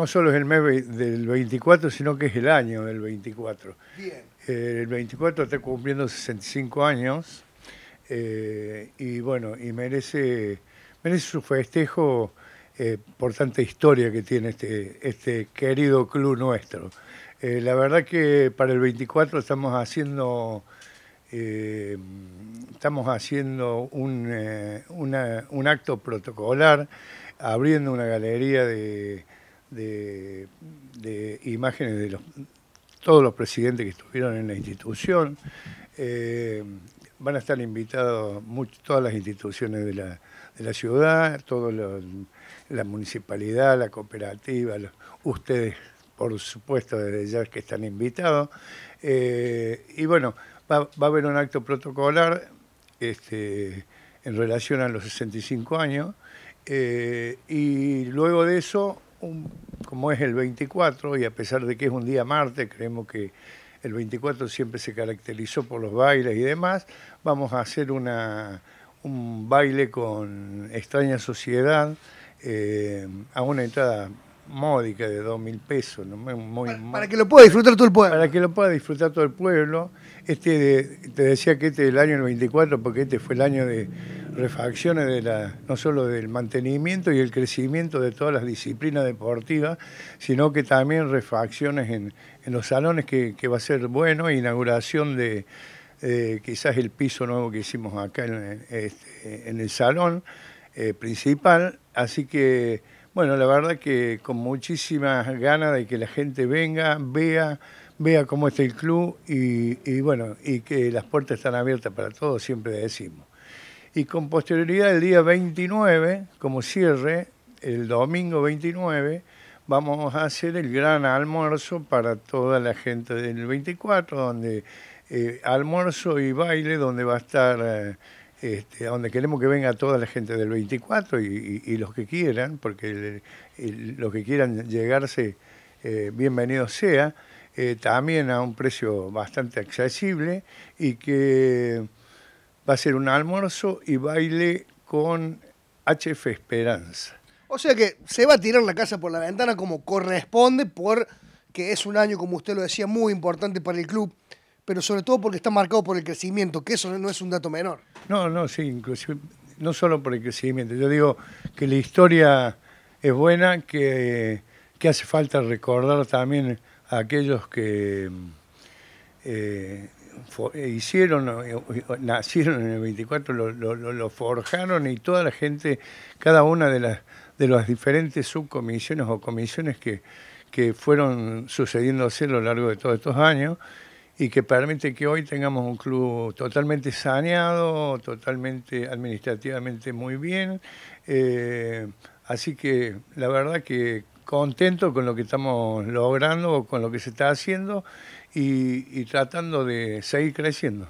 no solo es el mes del 24, sino que es el año del 24. Bien. Eh, el 24 está cumpliendo 65 años eh, y bueno, y merece, merece su festejo eh, por tanta historia que tiene este, este querido club nuestro. la verdad que para el 24 estamos haciendo... estamos haciendo un, acto protocolar, abriendo una galería de, de, imágenes de los, todos los presidentes que estuvieron en la institución. Eh, van a estar invitados todas las instituciones de la, ciudad, toda la municipalidad, la cooperativa, ustedes, por supuesto, desde ya que están invitados. Eh, y bueno, va, a haber un acto protocolar este, en relación a los 65 años. Eh, y luego de eso como es el 24, y a pesar de que es un día martes, creemos que el 24 siempre se caracterizó por los bailes y demás, vamos a hacer una, un baile con extraña sociedad eh, a una entrada módica de dos mil pesos. para, que lo pueda disfrutar todo el pueblo. Para que lo pueda disfrutar todo el pueblo. Este, te decía que este es el año 24 porque este fue el año de refacciones de la, no solo del mantenimiento y el crecimiento de todas las disciplinas deportivas, sino que también refacciones en, los salones que, va a ser bueno, inauguración de eh, quizás el piso nuevo que hicimos acá en, este, el salón eh, principal. Así que, bueno, la verdad que con muchísimas ganas de que la gente venga, vea, vea cómo está el club y, bueno, y que las puertas están abiertas para todos, siempre decimos y con posterioridad el día 29, como cierre, el domingo 29, vamos a hacer el gran almuerzo para toda la gente del 24, donde eh, almuerzo y baile, donde va a estar, eh, este, donde queremos que venga toda la gente del 24 y, los que quieran, porque los que quieran llegarse, eh, bienvenido sea, eh, también a un precio bastante accesible y que va a ser un almuerzo y baile con HF Esperanza. O sea que se va a tirar la casa por la ventana como corresponde, porque es un año, como usted lo decía, muy importante para el club, pero sobre todo porque está marcado por el crecimiento, que eso no es un dato menor. No, no, sí, inclusive, no solo por el crecimiento. Yo digo que la historia es buena, que, que hace falta recordar también a aquellos que eh, eh, hicieron, eh, nacieron en el 24, lo, forjaron y toda la gente, cada una de las, de las diferentes subcomisiones o comisiones que, que fueron sucediéndose a lo largo de todos estos años y que permite que hoy tengamos un club totalmente saneado, totalmente administrativamente muy bien. así que la verdad que contento con lo que estamos logrando, con lo que se está haciendo y, tratando de seguir creciendo.